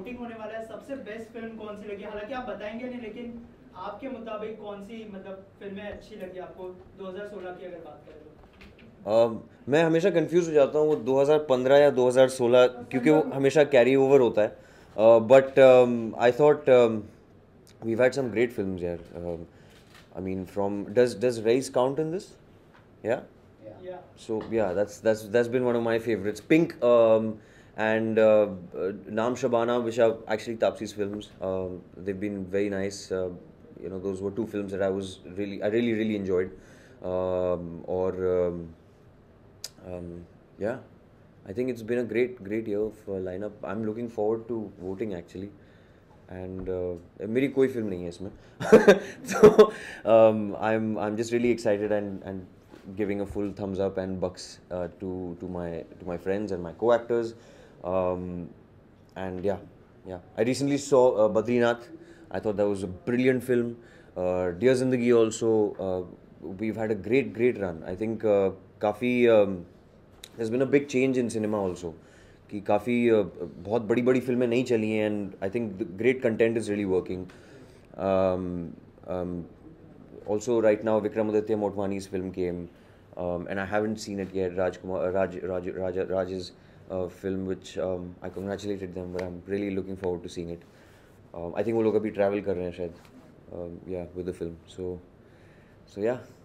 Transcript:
Voting होने वाला है सबसे बेस्ट फिल्म कौन सी लगी हालांकि आप बताएंगे नहीं लेकिन आपके मुताबिक कौन सी मतलब फिल्में अच्छी लगी आपको 2016 की अगर बात करें Uh, मैं हमेशा कंफ्यूज हो जाता हूँ वो 2015 या 2016 क्योंकि वो हमेशा कैरी ओवर होता है but I thought we had some great film यार I mean from does does race count in this yeah so yeah that's that's that's been one of my favourites Pink and uh, Naam Shabana, which are actually Tapsi's films. Um, they've been very nice. Uh, you know, those were two films that I was really, I really, really enjoyed. Um, or um, um yeah, I think it's been a great, great year of uh, lineup. I'm looking forward to voting actually. And uh, मेरी कोई film नहीं है इसमें तो I am I am just really and and and giving a full thumbs up and bucks to to my um, and yeah, yeah. I recently saw uh, Badrinath. I thought that was a brilliant film. Uh, Dear Zindagi also, uh, we've had a great, great run. I think uh, there um, there's been a big change in cinema also. कि काफ़ी uh, बहुत बड़ी बड़ी फिल्में नहीं चली हैं and I think the great content is really working also right now Vikramaditya Motwani's film came and I haven't seen it yet Rajkumar Raj Raj Raj uh, film which um, I congratulated them, but I'm really looking forward to seeing it. Um, I think वो लोग अभी travel कर रहे हैं शायद, um, yeah, with the film. So, so yeah.